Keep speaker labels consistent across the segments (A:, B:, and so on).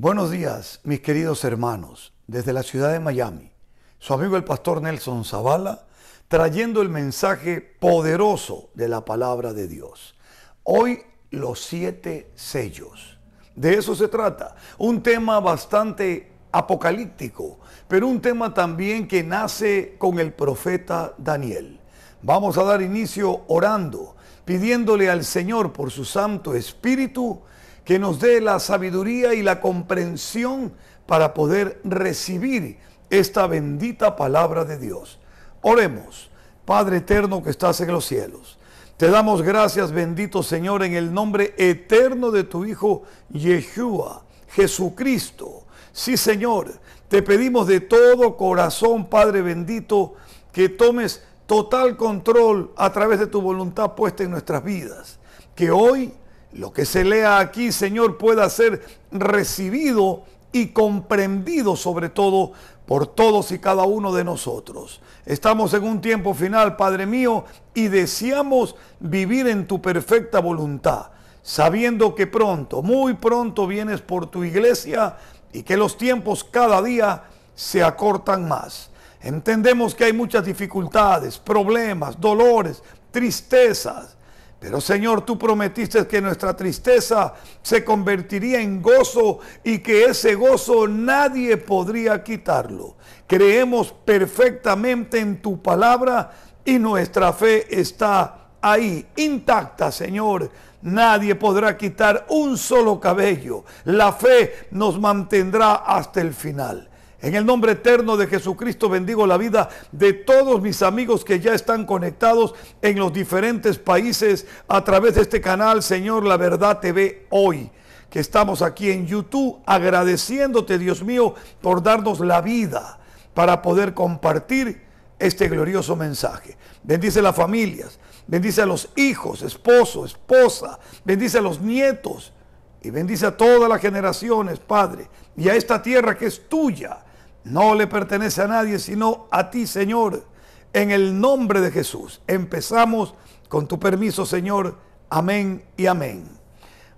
A: Buenos días, mis queridos hermanos, desde la ciudad de Miami, su amigo el pastor Nelson Zavala, trayendo el mensaje poderoso de la palabra de Dios. Hoy los siete sellos. De eso se trata, un tema bastante apocalíptico, pero un tema también que nace con el profeta Daniel. Vamos a dar inicio orando, pidiéndole al Señor por su Santo Espíritu que nos dé la sabiduría y la comprensión para poder recibir esta bendita palabra de Dios. Oremos, Padre eterno que estás en los cielos. Te damos gracias, bendito Señor, en el nombre eterno de tu Hijo Yeshua, Jesucristo. Sí, Señor, te pedimos de todo corazón, Padre bendito, que tomes total control a través de tu voluntad puesta en nuestras vidas. Que hoy lo que se lea aquí, Señor, pueda ser recibido y comprendido sobre todo por todos y cada uno de nosotros. Estamos en un tiempo final, Padre mío, y deseamos vivir en tu perfecta voluntad, sabiendo que pronto, muy pronto vienes por tu iglesia y que los tiempos cada día se acortan más. Entendemos que hay muchas dificultades, problemas, dolores, tristezas, pero Señor, tú prometiste que nuestra tristeza se convertiría en gozo y que ese gozo nadie podría quitarlo. Creemos perfectamente en tu palabra y nuestra fe está ahí, intacta, Señor. Nadie podrá quitar un solo cabello. La fe nos mantendrá hasta el final. En el nombre eterno de Jesucristo bendigo la vida de todos mis amigos que ya están conectados en los diferentes países a través de este canal, Señor, La Verdad te ve hoy, que estamos aquí en YouTube agradeciéndote, Dios mío, por darnos la vida para poder compartir este glorioso mensaje. Bendice las familias, bendice a los hijos, esposo, esposa, bendice a los nietos y bendice a todas las generaciones, Padre, y a esta tierra que es tuya no le pertenece a nadie sino a ti, Señor. En el nombre de Jesús, empezamos con tu permiso, Señor. Amén y amén.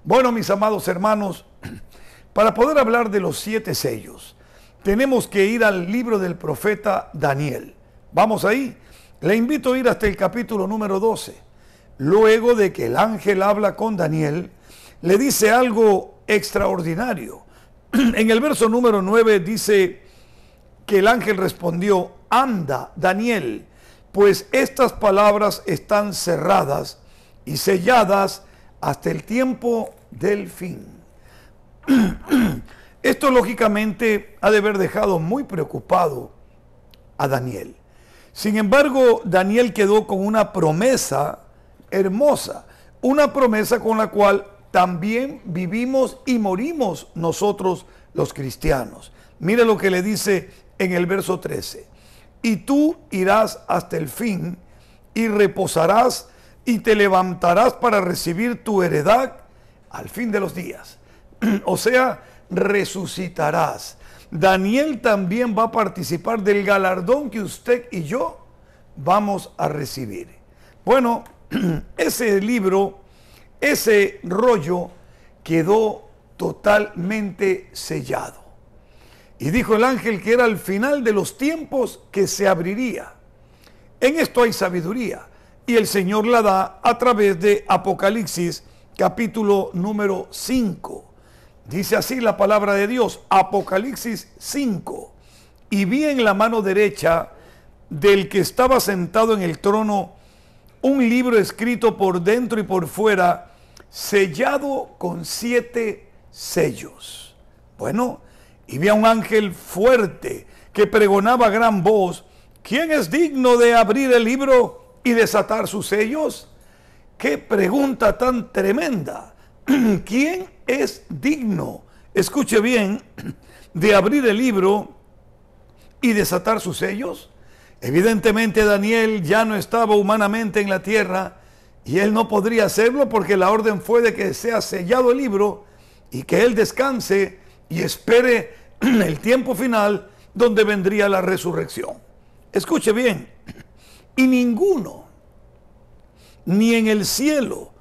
A: Bueno, mis amados hermanos, para poder hablar de los siete sellos, tenemos que ir al libro del profeta Daniel. Vamos ahí. Le invito a ir hasta el capítulo número 12. Luego de que el ángel habla con Daniel, le dice algo extraordinario. En el verso número 9 dice, que el ángel respondió, anda, Daniel, pues estas palabras están cerradas y selladas hasta el tiempo del fin. Esto lógicamente ha de haber dejado muy preocupado a Daniel. Sin embargo, Daniel quedó con una promesa hermosa, una promesa con la cual también vivimos y morimos nosotros los cristianos. mire lo que le dice en el verso 13. Y tú irás hasta el fin y reposarás y te levantarás para recibir tu heredad al fin de los días. o sea, resucitarás. Daniel también va a participar del galardón que usted y yo vamos a recibir. Bueno, ese libro, ese rollo quedó totalmente sellado. Y dijo el ángel que era el final de los tiempos que se abriría. En esto hay sabiduría y el Señor la da a través de Apocalipsis capítulo número 5. Dice así la palabra de Dios, Apocalipsis 5. Y vi en la mano derecha del que estaba sentado en el trono un libro escrito por dentro y por fuera, sellado con siete sellos. Bueno, y vi a un ángel fuerte que pregonaba a gran voz, ¿quién es digno de abrir el libro y desatar sus sellos? Qué pregunta tan tremenda. ¿Quién es digno? Escuche bien, de abrir el libro y desatar sus sellos. Evidentemente Daniel ya no estaba humanamente en la tierra y él no podría hacerlo porque la orden fue de que sea sellado el libro y que él descanse y espere el tiempo final donde vendría la resurrección. Escuche bien, y ninguno, ni en el cielo,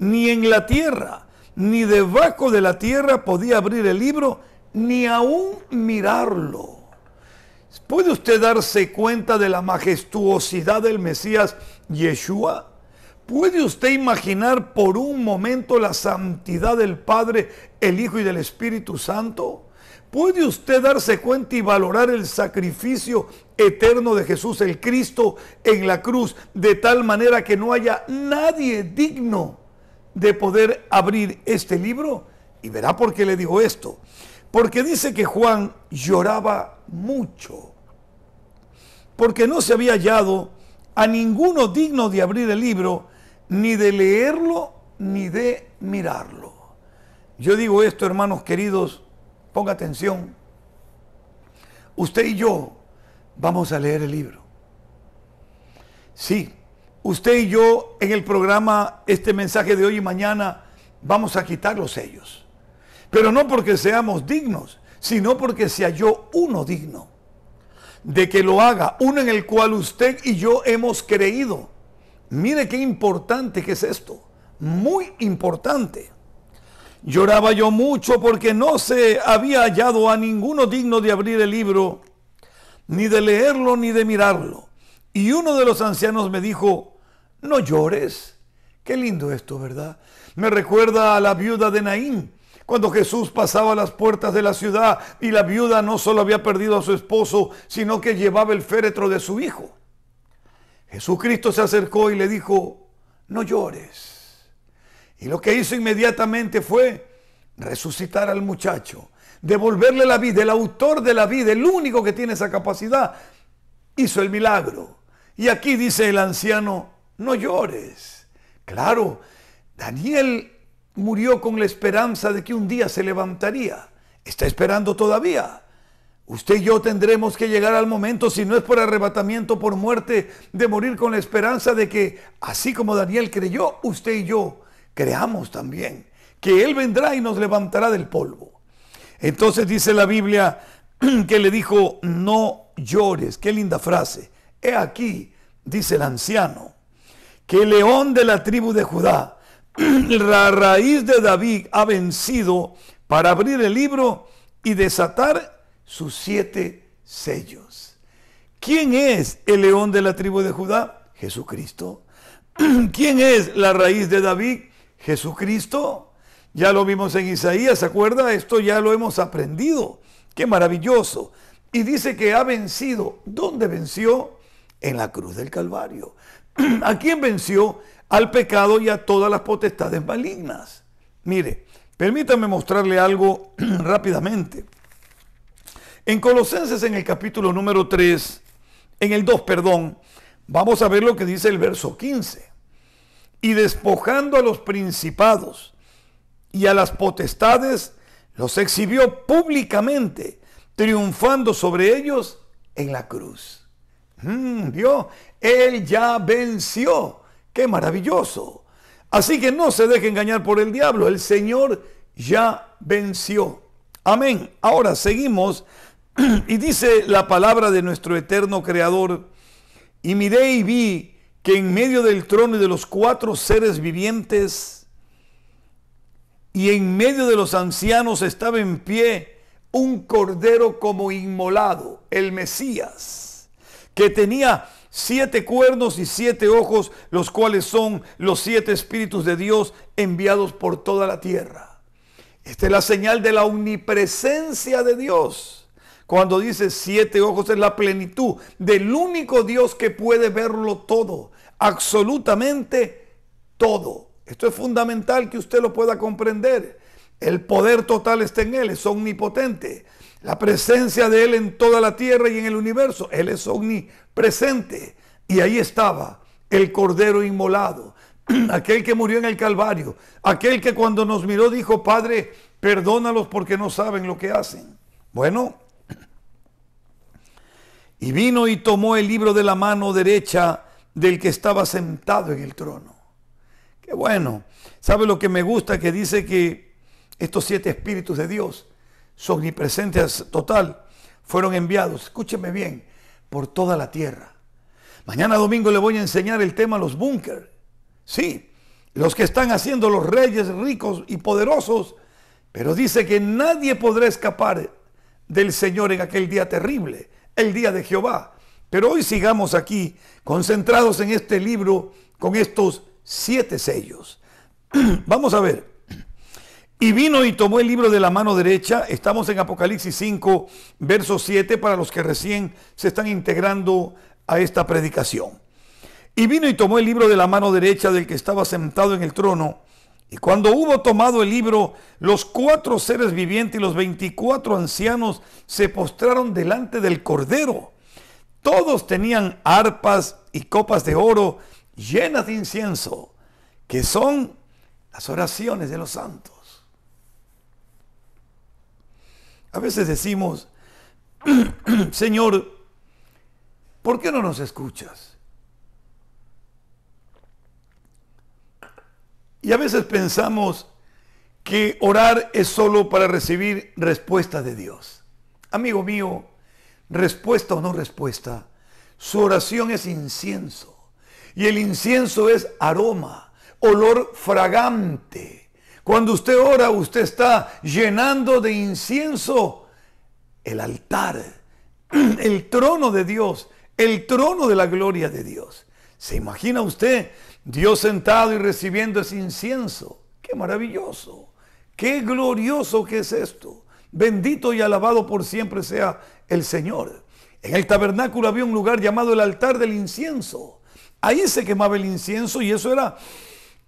A: ni en la tierra, ni debajo de la tierra podía abrir el libro, ni aún mirarlo. ¿Puede usted darse cuenta de la majestuosidad del Mesías Yeshua? ¿Puede usted imaginar por un momento la santidad del Padre, el Hijo y del Espíritu Santo? ¿Puede usted darse cuenta y valorar el sacrificio eterno de Jesús el Cristo en la cruz de tal manera que no haya nadie digno de poder abrir este libro? Y verá por qué le digo esto. Porque dice que Juan lloraba mucho, porque no se había hallado a ninguno digno de abrir el libro, ni de leerlo, ni de mirarlo. Yo digo esto, hermanos queridos, ponga atención, usted y yo vamos a leer el libro. Sí, usted y yo en el programa, este mensaje de hoy y mañana, vamos a quitar los sellos. Pero no porque seamos dignos, sino porque se halló uno digno de que lo haga, uno en el cual usted y yo hemos creído. Mire qué importante que es esto, muy importante. Lloraba yo mucho porque no se había hallado a ninguno digno de abrir el libro, ni de leerlo, ni de mirarlo. Y uno de los ancianos me dijo, no llores. Qué lindo esto, ¿verdad? Me recuerda a la viuda de Naín, cuando Jesús pasaba las puertas de la ciudad y la viuda no solo había perdido a su esposo, sino que llevaba el féretro de su hijo. Jesucristo se acercó y le dijo, no llores. Y lo que hizo inmediatamente fue resucitar al muchacho, devolverle la vida. El autor de la vida, el único que tiene esa capacidad, hizo el milagro. Y aquí dice el anciano, no llores. Claro, Daniel murió con la esperanza de que un día se levantaría. Está esperando todavía. Usted y yo tendremos que llegar al momento, si no es por arrebatamiento, por muerte, de morir con la esperanza de que, así como Daniel creyó, usted y yo creamos también que Él vendrá y nos levantará del polvo. Entonces dice la Biblia que le dijo, no llores, qué linda frase. He aquí, dice el anciano, que el león de la tribu de Judá, la raíz de David, ha vencido para abrir el libro y desatar sus siete sellos. ¿Quién es el león de la tribu de Judá? Jesucristo. ¿Quién es la raíz de David? Jesucristo, ya lo vimos en Isaías, ¿se acuerda? Esto ya lo hemos aprendido. Qué maravilloso. Y dice que ha vencido. ¿Dónde venció? En la cruz del Calvario. ¿A quién venció? Al pecado y a todas las potestades malignas. Mire, permítame mostrarle algo rápidamente. En Colosenses en el capítulo número 3, en el 2, perdón, vamos a ver lo que dice el verso 15 y despojando a los principados y a las potestades, los exhibió públicamente, triunfando sobre ellos en la cruz. Mm, ¿Vio? Él ya venció. ¡Qué maravilloso! Así que no se deje engañar por el diablo. El Señor ya venció. Amén. Ahora seguimos. Y dice la palabra de nuestro eterno Creador. Y miré y vi que en medio del trono y de los cuatro seres vivientes y en medio de los ancianos estaba en pie un cordero como inmolado, el Mesías, que tenía siete cuernos y siete ojos, los cuales son los siete espíritus de Dios enviados por toda la tierra. Esta es la señal de la omnipresencia de Dios. Cuando dice siete ojos es la plenitud del único Dios que puede verlo todo absolutamente todo. Esto es fundamental que usted lo pueda comprender. El poder total está en Él, es omnipotente. La presencia de Él en toda la tierra y en el universo, Él es omnipresente. Y ahí estaba el Cordero inmolado, aquel que murió en el Calvario, aquel que cuando nos miró dijo, Padre, perdónalos porque no saben lo que hacen. Bueno, y vino y tomó el libro de la mano derecha del que estaba sentado en el trono. Qué bueno. ¿Sabe lo que me gusta? Que dice que estos siete espíritus de Dios, su omnipresencia total, fueron enviados, escúcheme bien, por toda la tierra. Mañana domingo le voy a enseñar el tema a los búnker. Sí, los que están haciendo los reyes ricos y poderosos, pero dice que nadie podrá escapar del Señor en aquel día terrible, el día de Jehová. Pero hoy sigamos aquí, concentrados en este libro, con estos siete sellos. Vamos a ver. Y vino y tomó el libro de la mano derecha. Estamos en Apocalipsis 5, verso 7, para los que recién se están integrando a esta predicación. Y vino y tomó el libro de la mano derecha del que estaba sentado en el trono. Y cuando hubo tomado el libro, los cuatro seres vivientes y los veinticuatro ancianos se postraron delante del Cordero todos tenían arpas y copas de oro llenas de incienso, que son las oraciones de los santos. A veces decimos, Señor, ¿por qué no nos escuchas? Y a veces pensamos que orar es solo para recibir respuesta de Dios. Amigo mío, respuesta o no respuesta. Su oración es incienso y el incienso es aroma, olor fragante. Cuando usted ora, usted está llenando de incienso el altar, el trono de Dios, el trono de la gloria de Dios. ¿Se imagina usted Dios sentado y recibiendo ese incienso? ¡Qué maravilloso! ¡Qué glorioso que es esto! Bendito y alabado por siempre sea el Señor. En el tabernáculo había un lugar llamado el altar del incienso. Ahí se quemaba el incienso y eso era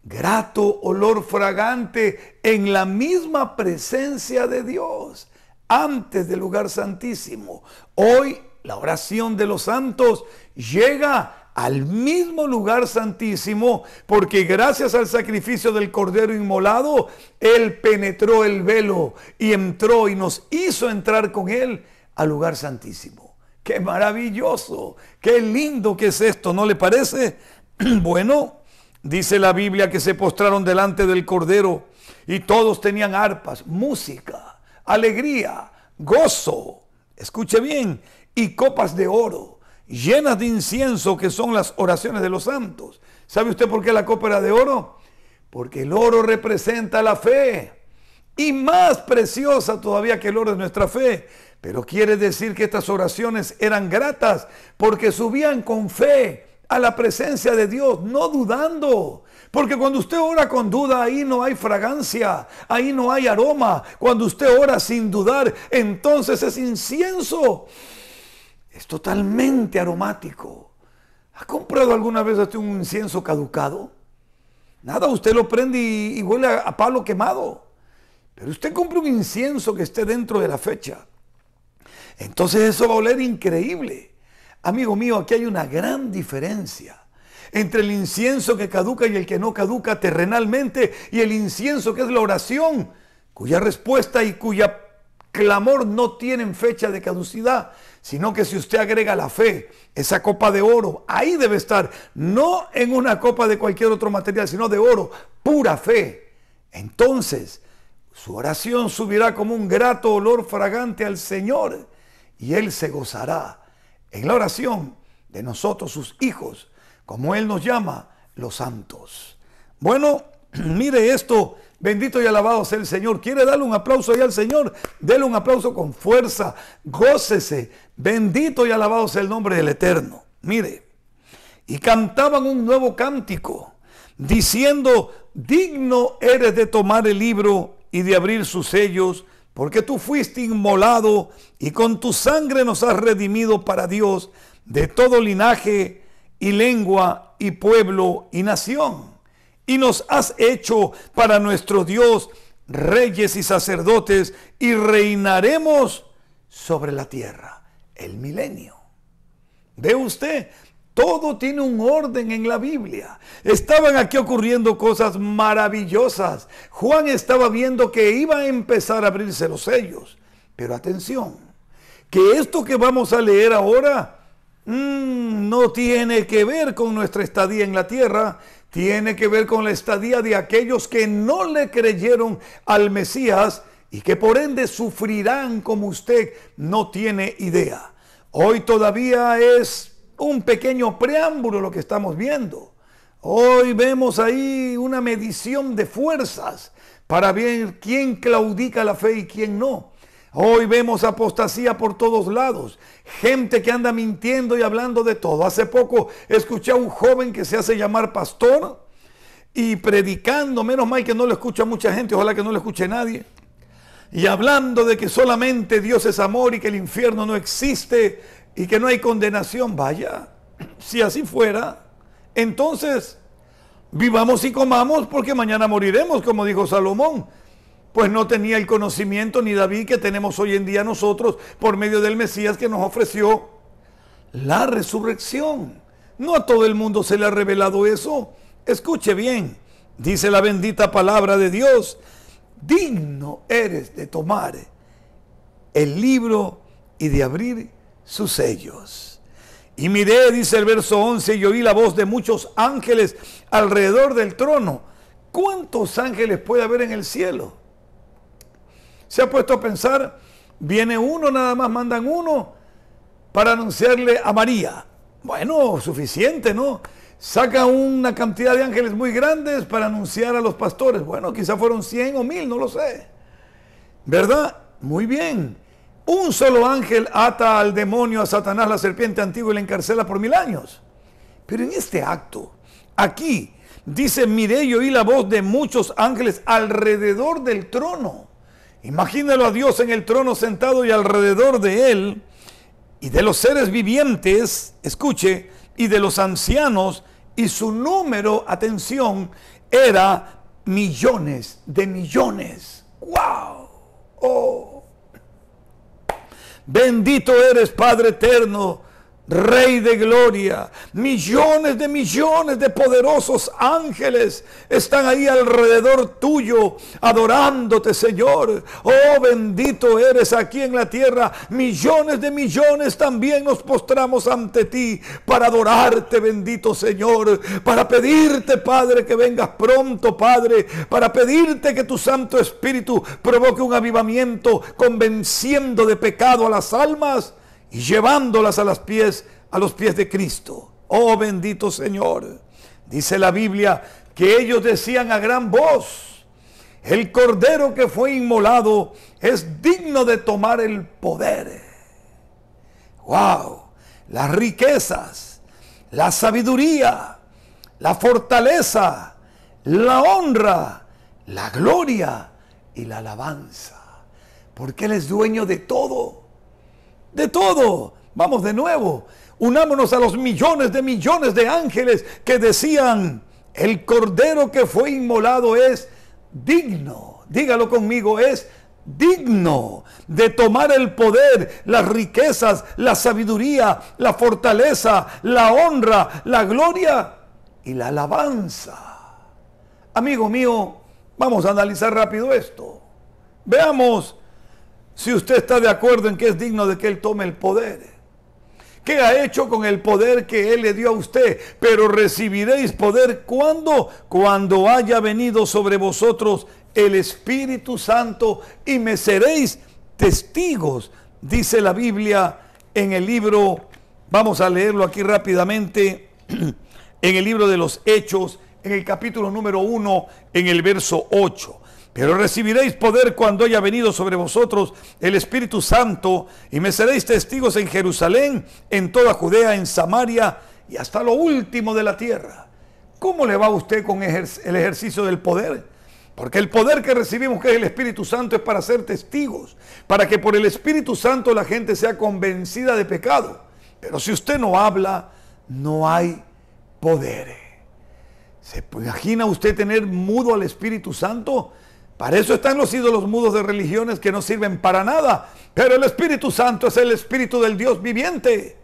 A: grato olor fragante en la misma presencia de Dios, antes del lugar santísimo. Hoy la oración de los santos llega al mismo lugar santísimo, porque gracias al sacrificio del Cordero inmolado, Él penetró el velo y entró y nos hizo entrar con Él al lugar santísimo. Qué maravilloso, qué lindo que es esto, ¿no le parece? Bueno, dice la Biblia que se postraron delante del Cordero y todos tenían arpas, música, alegría, gozo, escuche bien, y copas de oro llenas de incienso que son las oraciones de los santos. ¿Sabe usted por qué la copa era de oro? Porque el oro representa la fe y más preciosa todavía que el oro es nuestra fe. Pero quiere decir que estas oraciones eran gratas porque subían con fe a la presencia de Dios, no dudando. Porque cuando usted ora con duda, ahí no hay fragancia, ahí no hay aroma. Cuando usted ora sin dudar, entonces es incienso. Es totalmente aromático. ¿Ha comprado alguna vez usted un incienso caducado? Nada, usted lo prende y, huele a, a palo quemado. Pero usted compra un incienso que esté dentro de la fecha. Entonces eso va a oler increíble. Amigo mío, aquí hay una gran diferencia entre el incienso que caduca y el que no caduca terrenalmente y el incienso que es la oración, cuya respuesta y cuya clamor no tienen fecha de caducidad, sino que si usted agrega la fe, esa copa de oro, ahí debe estar, no en una copa de cualquier otro material, sino de oro, pura fe. Entonces, su oración subirá como un grato olor fragante al Señor y Él se gozará en la oración de nosotros, sus hijos, como Él nos llama, los santos. Bueno, mire esto Bendito y alabado sea el Señor. ¿Quiere darle un aplauso ahí al Señor? Dele un aplauso con fuerza. Gócese. Bendito y alabado sea el nombre del Eterno. Mire. Y cantaban un nuevo cántico, diciendo, digno eres de tomar el libro y de abrir sus sellos, porque tú fuiste inmolado y con tu sangre nos has redimido para Dios de todo linaje y lengua y pueblo y nación y nos has hecho para nuestro Dios reyes y sacerdotes y reinaremos sobre la tierra, el milenio. Ve usted, todo tiene un orden en la Biblia. Estaban aquí ocurriendo cosas maravillosas. Juan estaba viendo que iba a empezar a abrirse los sellos. Pero atención, que esto que vamos a leer ahora mm, no tiene que ver con nuestra estadía en la tierra, tiene que ver con la estadía de aquellos que no le creyeron al Mesías y que por ende sufrirán como usted no tiene idea. Hoy todavía es un pequeño preámbulo lo que estamos viendo. Hoy vemos ahí una medición de fuerzas para ver quién claudica la fe y quién no. Hoy vemos apostasía por todos lados, gente que anda mintiendo y hablando de todo. Hace poco escuché a un joven que se hace llamar pastor y predicando, menos mal que no lo escucha mucha gente, ojalá que no lo escuche nadie, y hablando de que solamente Dios es amor y que el infierno no existe y que no hay condenación. Vaya, si así fuera, entonces vivamos y comamos porque mañana moriremos, como dijo Salomón pues no tenía el conocimiento ni David que tenemos hoy en día nosotros por medio del Mesías que nos ofreció la resurrección. No a todo el mundo se le ha revelado eso. Escuche bien, dice la bendita palabra de Dios, digno eres de tomar el libro y de abrir sus sellos. Y miré, dice el verso 11, y oí la voz de muchos ángeles alrededor del trono. ¿Cuántos ángeles puede haber en el cielo? se ha puesto a pensar, viene uno, nada más mandan uno para anunciarle a María. Bueno, suficiente, ¿no? Saca una cantidad de ángeles muy grandes para anunciar a los pastores. Bueno, quizá fueron 100 o 1000, no lo sé. ¿Verdad? Muy bien. Un solo ángel ata al demonio, a Satanás, la serpiente antigua y le encarcela por mil años. Pero en este acto, aquí, dice, miré y oí la voz de muchos ángeles alrededor del trono Imagínalo a Dios en el trono sentado y alrededor de él, y de los seres vivientes, escuche, y de los ancianos, y su número, atención, era millones de millones. ¡Wow! ¡Oh! Bendito eres, Padre eterno Rey de gloria. Millones de millones de poderosos ángeles están ahí alrededor tuyo, adorándote, Señor. Oh, bendito eres aquí en la tierra. Millones de millones también nos postramos ante ti para adorarte, bendito Señor. Para pedirte, Padre, que vengas pronto, Padre. Para pedirte que tu Santo Espíritu provoque un avivamiento convenciendo de pecado a las almas y llevándolas a, las pies, a los pies de Cristo. Oh bendito Señor. Dice la Biblia que ellos decían a gran voz, el cordero que fue inmolado es digno de tomar el poder. ¡Wow! Las riquezas, la sabiduría, la fortaleza, la honra, la gloria y la alabanza. Porque Él es dueño de todo de todo. Vamos de nuevo. Unámonos a los millones de millones de ángeles que decían, el cordero que fue inmolado es digno. Dígalo conmigo, es digno de tomar el poder, las riquezas, la sabiduría, la fortaleza, la honra, la gloria y la alabanza. Amigo mío, vamos a analizar rápido esto. Veamos si usted está de acuerdo en que es digno de que Él tome el poder. ¿Qué ha hecho con el poder que Él le dio a usted? Pero recibiréis poder cuando, cuando haya venido sobre vosotros el Espíritu Santo y me seréis testigos, dice la Biblia en el libro, vamos a leerlo aquí rápidamente, en el libro de los Hechos, en el capítulo número 1, en el verso 8. Pero recibiréis poder cuando haya venido sobre vosotros el Espíritu Santo y me seréis testigos en Jerusalén, en toda Judea, en Samaria y hasta lo último de la tierra. ¿Cómo le va a usted con el ejercicio del poder? Porque el poder que recibimos, que es el Espíritu Santo, es para ser testigos, para que por el Espíritu Santo la gente sea convencida de pecado. Pero si usted no habla, no hay poder. ¿Se imagina usted tener mudo al Espíritu Santo? Para eso están los ídolos mudos de religiones que no sirven para nada. Pero el Espíritu Santo es el Espíritu del Dios viviente.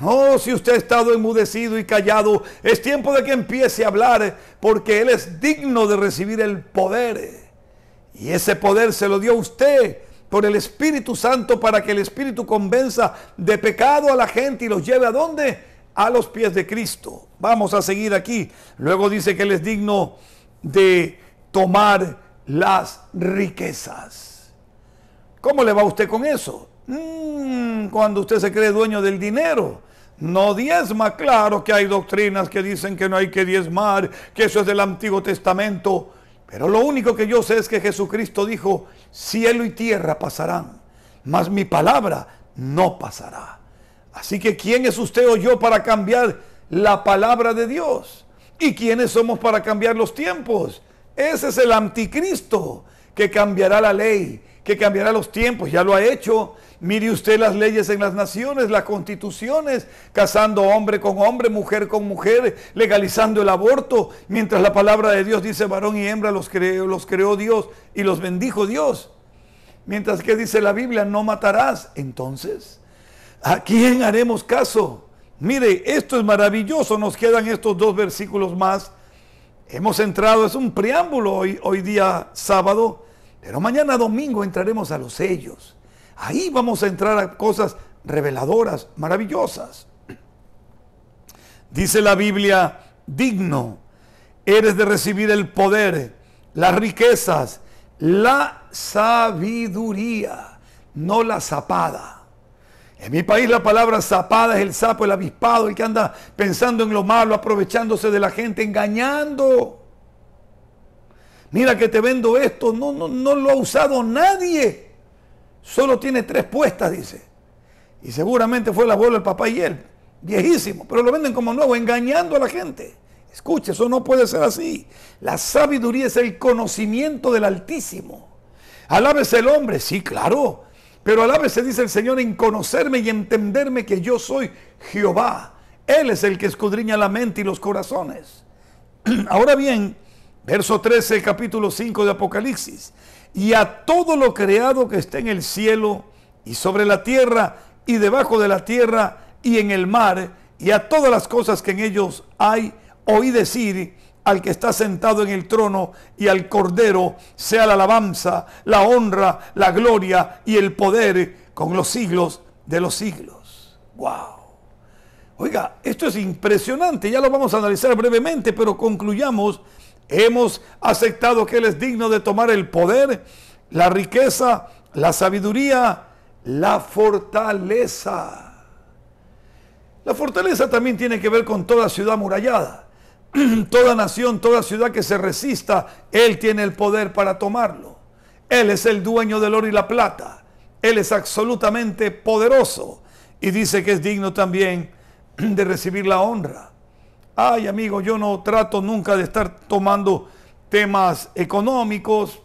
A: Oh, si usted ha estado enmudecido y callado, es tiempo de que empiece a hablar, porque Él es digno de recibir el poder. Y ese poder se lo dio a usted por el Espíritu Santo para que el Espíritu convenza de pecado a la gente y los lleve a dónde? A los pies de Cristo. Vamos a seguir aquí. Luego dice que Él es digno de tomar las riquezas. ¿Cómo le va usted con eso? Mm, cuando usted se cree dueño del dinero. No diezma, claro que hay doctrinas que dicen que no hay que diezmar, que eso es del Antiguo Testamento. Pero lo único que yo sé es que Jesucristo dijo, cielo y tierra pasarán, mas mi palabra no pasará. Así que ¿quién es usted o yo para cambiar la palabra de Dios? ¿Y quiénes somos para cambiar los tiempos? Ese es el anticristo que cambiará la ley, que cambiará los tiempos, ya lo ha hecho. Mire usted las leyes en las naciones, las constituciones, casando hombre con hombre, mujer con mujer, legalizando el aborto, mientras la palabra de Dios dice varón y hembra los creó, los creó Dios y los bendijo Dios. Mientras que dice la Biblia, no matarás. Entonces, ¿a quién haremos caso? Mire, esto es maravilloso, nos quedan estos dos versículos más Hemos entrado, es un preámbulo hoy, hoy día sábado, pero mañana domingo entraremos a los sellos. Ahí vamos a entrar a cosas reveladoras, maravillosas. Dice la Biblia, digno eres de recibir el poder, las riquezas, la sabiduría, no la zapada en mi país la palabra zapada es el sapo, el avispado, el que anda pensando en lo malo, aprovechándose de la gente, engañando. Mira que te vendo esto, no, no, no lo ha usado nadie. Solo tiene tres puestas, dice. Y seguramente fue el abuelo, el papá y él. Viejísimo, pero lo venden como nuevo, engañando a la gente. Escuche, eso no puede ser así. La sabiduría es el conocimiento del Altísimo. Alábese el hombre, sí, claro pero se dice el Señor, en conocerme y entenderme que yo soy Jehová. Él es el que escudriña la mente y los corazones. Ahora bien, verso 13, capítulo 5 de Apocalipsis. Y a todo lo creado que está en el cielo y sobre la tierra y debajo de la tierra y en el mar y a todas las cosas que en ellos hay, oí decir al que está sentado en el trono y al Cordero sea la alabanza, la honra, la gloria y el poder con los siglos de los siglos. ¡Wow! Oiga, esto es impresionante, ya lo vamos a analizar brevemente, pero concluyamos, hemos aceptado que Él es digno de tomar el poder, la riqueza, la sabiduría, la fortaleza. La fortaleza también tiene que ver con toda ciudad murallada. toda nación, toda ciudad que se resista, Él tiene el poder para tomarlo. Él es el dueño del oro y la plata. Él es absolutamente poderoso y dice que es digno también de recibir la honra. Ay, amigo, yo no trato nunca de estar tomando temas económicos.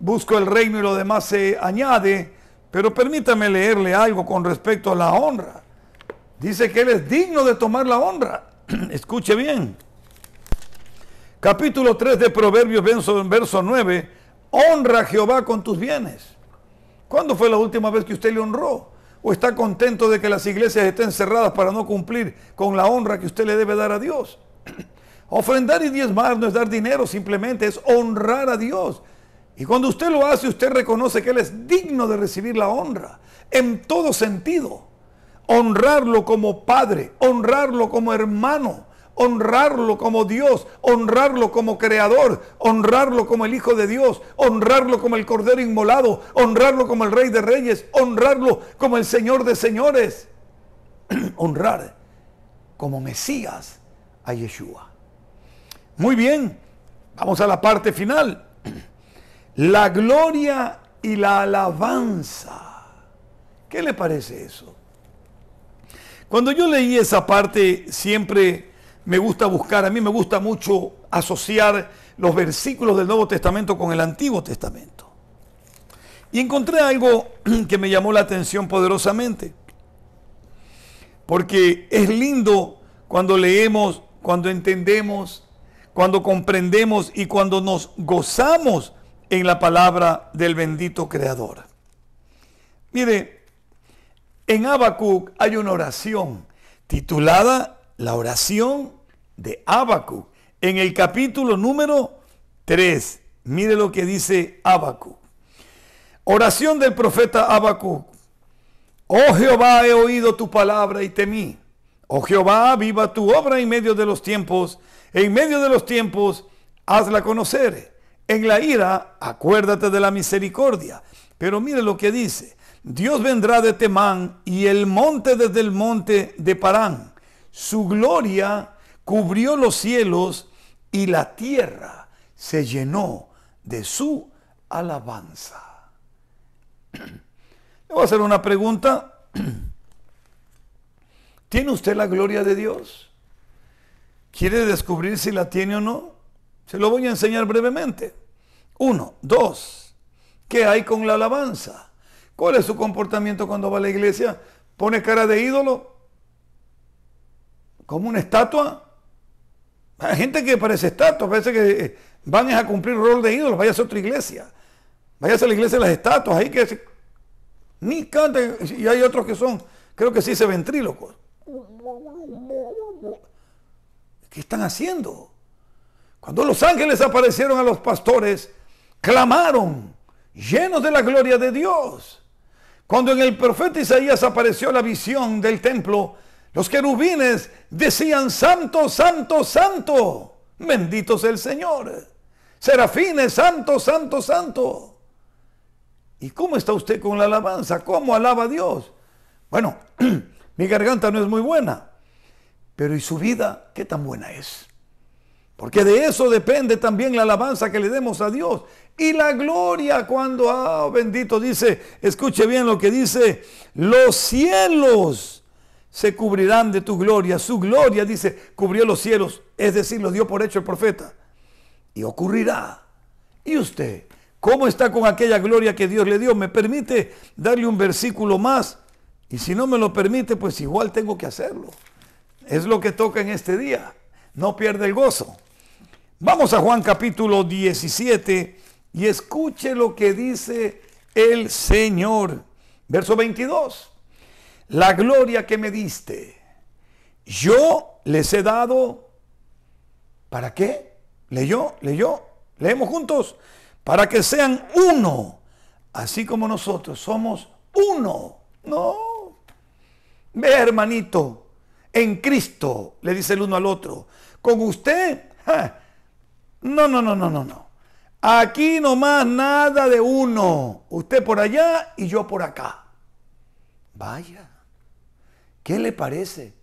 A: Busco el reino y lo demás se añade. Pero permítame leerle algo con respecto a la honra. Dice que Él es digno de tomar la honra. Escuche bien. Capítulo 3 de Proverbios, verso, 9. Honra a Jehová con tus bienes. ¿Cuándo fue la última vez que usted le honró? ¿O está contento de que las iglesias estén cerradas para no cumplir con la honra que usted le debe dar a Dios? Ofrendar y diezmar no es dar dinero, simplemente es honrar a Dios. Y cuando usted lo hace, usted reconoce que Él es digno de recibir la honra, en todo sentido. Honrarlo como padre, honrarlo como hermano, honrarlo como Dios, honrarlo como creador, honrarlo como el Hijo de Dios, honrarlo como el Cordero Inmolado, honrarlo como el Rey de Reyes, honrarlo como el Señor de Señores. Honrar como Mesías a Yeshua. Muy bien, vamos a la parte final. La gloria y la alabanza. ¿Qué le parece eso? Cuando yo leí esa parte, siempre me gusta buscar, a mí me gusta mucho asociar los versículos del Nuevo Testamento con el Antiguo Testamento. Y encontré algo que me llamó la atención poderosamente, porque es lindo cuando leemos, cuando entendemos, cuando comprendemos y cuando nos gozamos en la palabra del bendito Creador. Mire, en Habacuc hay una oración titulada La oración de Abacu en el capítulo número 3. Mire lo que dice Abacu Oración del profeta Abacu Oh Jehová, he oído tu palabra y temí. Oh Jehová, viva tu obra en medio de los tiempos. En medio de los tiempos, hazla conocer. En la ira, acuérdate de la misericordia. Pero mire lo que dice. Dios vendrá de Temán y el monte desde el monte de Parán. Su gloria cubrió los cielos y la tierra se llenó de su alabanza. Le voy a hacer una pregunta. ¿Tiene usted la gloria de Dios? ¿Quiere descubrir si la tiene o no? Se lo voy a enseñar brevemente. Uno, dos, ¿qué hay con la alabanza? ¿Cuál es su comportamiento cuando va a la iglesia? ¿Pone cara de ídolo? ¿Como una estatua? Hay gente que parece estatua, parece que eh, van a cumplir rol de ídolos, vaya a otra iglesia. Vaya a la iglesia de las estatuas, ahí que ni canten Y hay otros que son, creo que sí se ventrílocos. ¿Qué están haciendo? Cuando los ángeles aparecieron a los pastores, clamaron, llenos de la gloria de Dios. Cuando en el profeta Isaías apareció la visión del templo, los querubines decían, Santo, Santo, Santo, bendito sea el Señor. Serafines, Santo, Santo, Santo. ¿Y cómo está usted con la alabanza? ¿Cómo alaba a Dios? Bueno, mi garganta no es muy buena, pero ¿y su vida qué tan buena es? Porque de eso depende también la alabanza que le demos a Dios. Y la gloria cuando, ah, bendito, dice, escuche bien lo que dice, los cielos se cubrirán de tu gloria. Su gloria, dice, cubrió los cielos, es decir, lo dio por hecho el profeta. Y ocurrirá. ¿Y usted? ¿Cómo está con aquella gloria que Dios le dio? ¿Me permite darle un versículo más? Y si no me lo permite, pues igual tengo que hacerlo. Es lo que toca en este día. No pierde el gozo. Vamos a Juan capítulo 17 y escuche lo que dice el Señor. Verso 22 la gloria que me diste, yo les he dado, ¿para qué? Leyó, leyó, leemos juntos, para que sean uno, así como nosotros somos uno. No, ve hermanito, en Cristo, le dice el uno al otro, con usted, no, no, no, no, no, no. Aquí nomás nada de uno. Usted por allá y yo por acá. Vaya. ¿Qué le parece?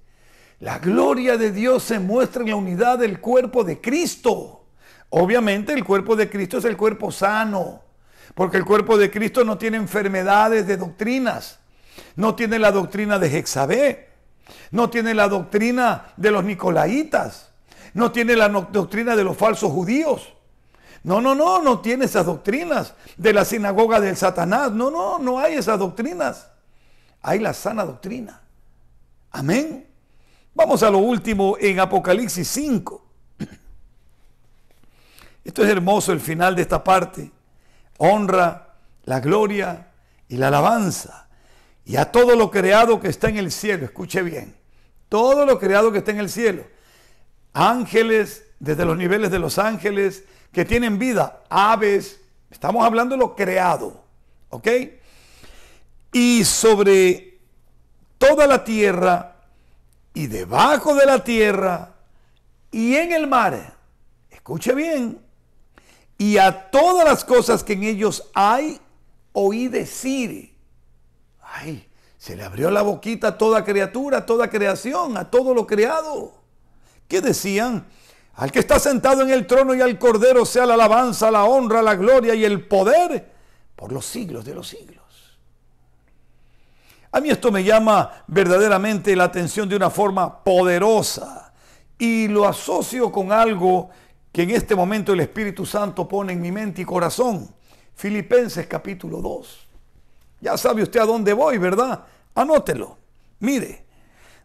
A: La gloria de Dios se muestra en la unidad del cuerpo de Cristo. Obviamente el cuerpo de Cristo es el cuerpo sano, porque el cuerpo de Cristo no tiene enfermedades de doctrinas, no tiene la doctrina de Jexabé, no tiene la doctrina de los nicolaitas, no tiene la doctrina de los falsos judíos. No, no, no, no tiene esas doctrinas de la sinagoga del Satanás. No, no, no hay esas doctrinas. Hay la sana doctrina. Amén. Vamos a lo último en Apocalipsis 5. Esto es hermoso el final de esta parte. Honra, la gloria y la alabanza. Y a todo lo creado que está en el cielo. Escuche bien. Todo lo creado que está en el cielo. Ángeles, desde los niveles de los ángeles, que tienen vida. Aves. Estamos hablando de lo creado. ¿Ok? Y sobre toda la tierra y debajo de la tierra y en el mar. Escuche bien. Y a todas las cosas que en ellos hay, oí decir. Ay, se le abrió la boquita a toda criatura, a toda creación, a todo lo creado. ¿Qué decían? Al que está sentado en el trono y al cordero sea la alabanza, la honra, la gloria y el poder por los siglos de los siglos. A mí esto me llama verdaderamente la atención de una forma poderosa y lo asocio con algo que en este momento el Espíritu Santo pone en mi mente y corazón. Filipenses capítulo 2. Ya sabe usted a dónde voy, ¿verdad? Anótelo. Mire,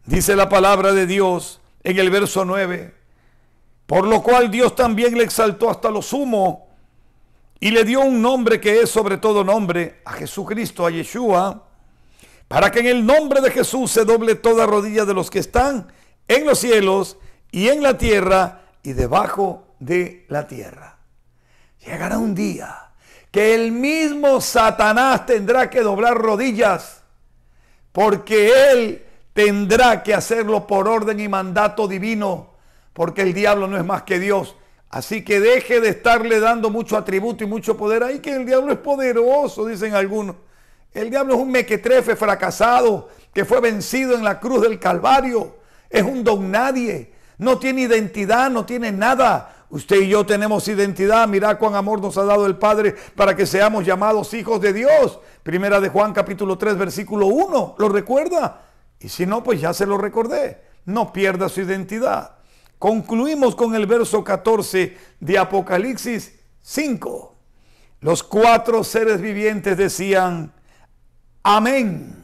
A: dice la palabra de Dios en el verso 9, por lo cual Dios también le exaltó hasta lo sumo y le dio un nombre que es sobre todo nombre a Jesucristo, a Yeshua, para que en el nombre de Jesús se doble toda rodilla de los que están en los cielos y en la tierra y debajo de la tierra. Llegará un día que el mismo Satanás tendrá que doblar rodillas porque él tendrá que hacerlo por orden y mandato divino, porque el diablo no es más que Dios. Así que deje de estarle dando mucho atributo y mucho poder. Ahí que el diablo es poderoso, dicen algunos. El diablo es un mequetrefe fracasado que fue vencido en la cruz del Calvario. Es un don nadie. No tiene identidad, no tiene nada. Usted y yo tenemos identidad. Mirá cuán amor nos ha dado el Padre para que seamos llamados hijos de Dios. Primera de Juan capítulo 3 versículo 1. ¿Lo recuerda? Y si no, pues ya se lo recordé. No pierda su identidad. Concluimos con el verso 14 de Apocalipsis 5. Los cuatro seres vivientes decían, Amén.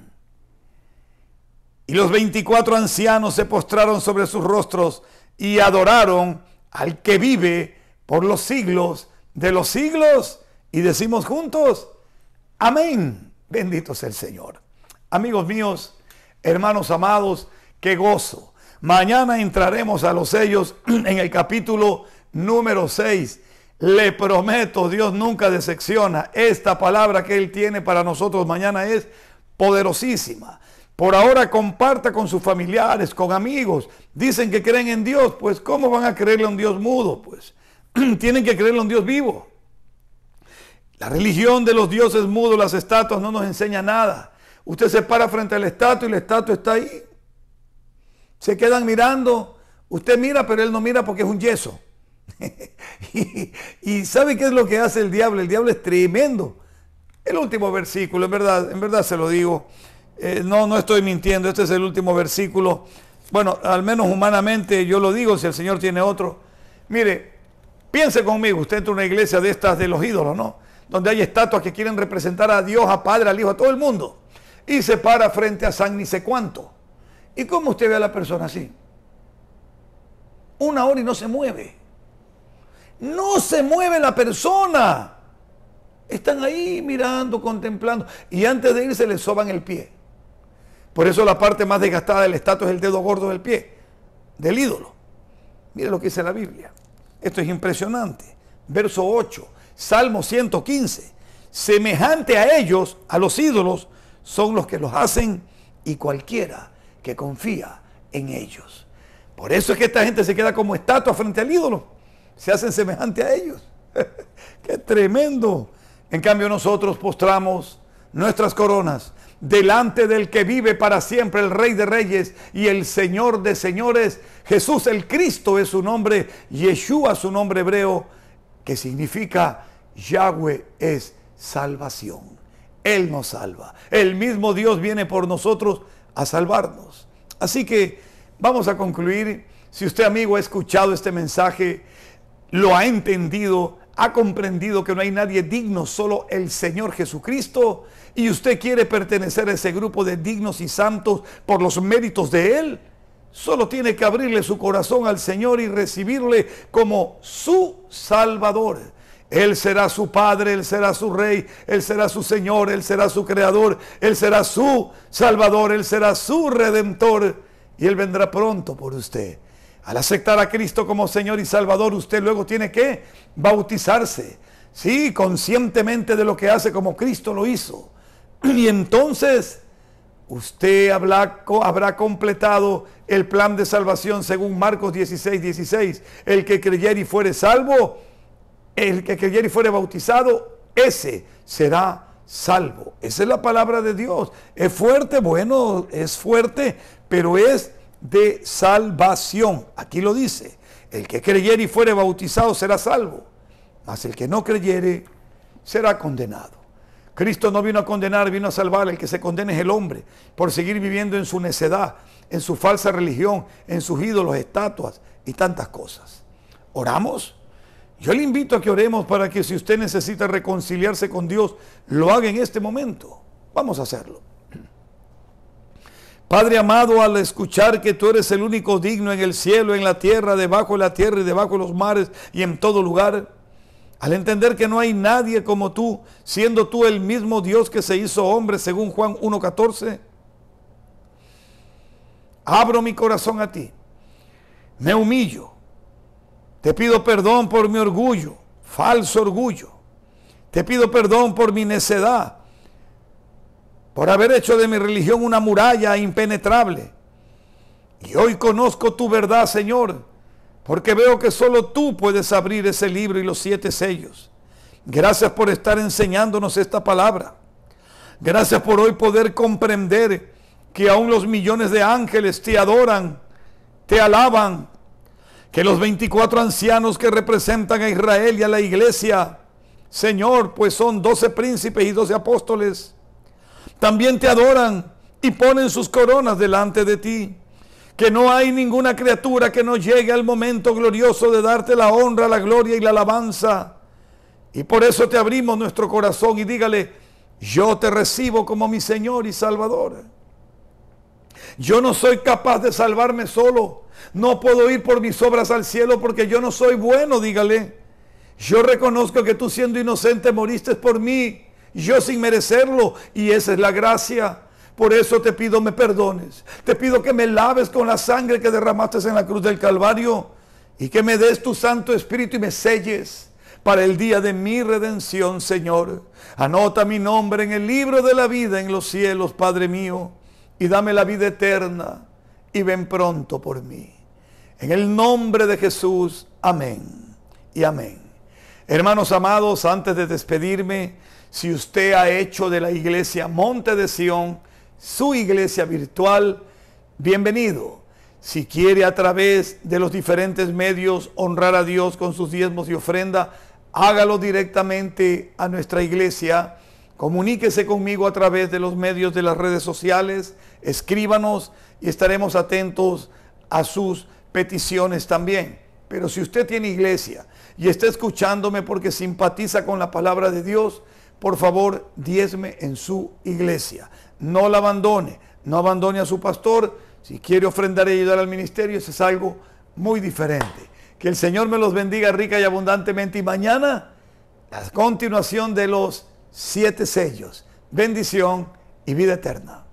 A: Y los veinticuatro ancianos se postraron sobre sus rostros y adoraron al que vive por los siglos de los siglos. Y decimos juntos, amén. Bendito sea el Señor. Amigos míos, hermanos amados, qué gozo. Mañana entraremos a los sellos en el capítulo número 6 le prometo, Dios nunca decepciona. Esta palabra que Él tiene para nosotros mañana es poderosísima. Por ahora comparta con sus familiares, con amigos. Dicen que creen en Dios. Pues ¿cómo van a creerle a un Dios mudo? Pues tienen que creerle a un Dios vivo. La religión de los dioses mudos, las estatuas, no nos enseña nada. Usted se para frente al estatua y la estatua está ahí. Se quedan mirando. Usted mira, pero él no mira porque es un yeso. y, ¿sabe qué es lo que hace el diablo? El diablo es tremendo. El último versículo, en verdad, en verdad se lo digo. Eh, no, no estoy mintiendo, este es el último versículo. Bueno, al menos humanamente yo lo digo, si el Señor tiene otro. Mire, piense conmigo, usted entra en una iglesia de estas de los ídolos, ¿no? Donde hay estatuas que quieren representar a Dios, a Padre, al Hijo, a todo el mundo. Y se para frente a San ni sé cuánto. ¿Y cómo usted ve a la persona así? Una hora y no se mueve. No se mueve la persona. Están ahí mirando, contemplando. Y antes de irse les soban el pie. Por eso la parte más desgastada del estatua es el dedo gordo del pie, del ídolo. Mire lo que dice la Biblia. Esto es impresionante. Verso 8, Salmo 115. Semejante a ellos, a los ídolos, son los que los hacen y cualquiera que confía en ellos. Por eso es que esta gente se queda como estatua frente al ídolo se hacen semejante a ellos. ¡Qué tremendo! En cambio nosotros postramos nuestras coronas delante del que vive para siempre, el Rey de Reyes y el Señor de Señores. Jesús el Cristo es su nombre, Yeshua su nombre hebreo, que significa Yahweh es salvación. Él nos salva. El mismo Dios viene por nosotros a salvarnos. Así que vamos a concluir. Si usted amigo ha escuchado este mensaje, lo ha entendido, ha comprendido que no hay nadie digno, solo el Señor Jesucristo, y usted quiere pertenecer a ese grupo de dignos y santos por los méritos de Él, solo tiene que abrirle su corazón al Señor y recibirle como su Salvador. Él será su Padre, Él será su Rey, Él será su Señor, Él será su Creador, Él será su Salvador, Él será su Redentor y Él vendrá pronto por usted. Al aceptar a Cristo como Señor y Salvador, usted luego tiene que bautizarse. Sí, conscientemente de lo que hace como Cristo lo hizo. Y entonces usted habrá, habrá completado el plan de salvación según Marcos 16, 16. El que creyere y fuere salvo, el que creyere y fuere bautizado, ese será salvo. Esa es la palabra de Dios. Es fuerte, bueno, es fuerte, pero es de salvación. Aquí lo dice, el que creyere y fuere bautizado será salvo, mas el que no creyere será condenado. Cristo no vino a condenar, vino a salvar. El que se condena es el hombre por seguir viviendo en su necedad, en su falsa religión, en sus ídolos, estatuas y tantas cosas. ¿Oramos? Yo le invito a que oremos para que si usted necesita reconciliarse con Dios, lo haga en este momento. Vamos a hacerlo. Padre amado, al escuchar que tú eres el único digno en el cielo, en la tierra, debajo de la tierra y debajo de los mares y en todo lugar, al entender que no hay nadie como tú, siendo tú el mismo Dios que se hizo hombre según Juan 1.14, abro mi corazón a ti, me humillo, te pido perdón por mi orgullo, falso orgullo, te pido perdón por mi necedad, por haber hecho de mi religión una muralla impenetrable. Y hoy conozco tu verdad, Señor, porque veo que solo tú puedes abrir ese libro y los siete sellos. Gracias por estar enseñándonos esta palabra. Gracias por hoy poder comprender que aún los millones de ángeles te adoran, te alaban, que los 24 ancianos que representan a Israel y a la iglesia, Señor, pues son 12 príncipes y 12 apóstoles, también te adoran y ponen sus coronas delante de ti. Que no hay ninguna criatura que no llegue al momento glorioso de darte la honra, la gloria y la alabanza. Y por eso te abrimos nuestro corazón y dígale, yo te recibo como mi Señor y Salvador. Yo no soy capaz de salvarme solo. No puedo ir por mis obras al cielo porque yo no soy bueno, dígale. Yo reconozco que tú siendo inocente moriste por mí yo sin merecerlo, y esa es la gracia. Por eso te pido me perdones, te pido que me laves con la sangre que derramaste en la cruz del Calvario y que me des tu Santo Espíritu y me selles para el día de mi redención, Señor. Anota mi nombre en el libro de la vida en los cielos, Padre mío, y dame la vida eterna y ven pronto por mí. En el nombre de Jesús, amén y amén. Hermanos amados, antes de despedirme, si usted ha hecho de la iglesia Monte de Sión su iglesia virtual, bienvenido. Si quiere a través de los diferentes medios honrar a Dios con sus diezmos y ofrenda, hágalo directamente a nuestra iglesia. Comuníquese conmigo a través de los medios de las redes sociales, escríbanos y estaremos atentos a sus peticiones también. Pero si usted tiene iglesia y está escuchándome porque simpatiza con la palabra de Dios, por favor, diezme en su iglesia. No la abandone, no abandone a su pastor. Si quiere ofrendar y ayudar al ministerio, eso es algo muy diferente. Que el Señor me los bendiga rica y abundantemente. Y mañana, la continuación de los siete sellos. Bendición y vida eterna.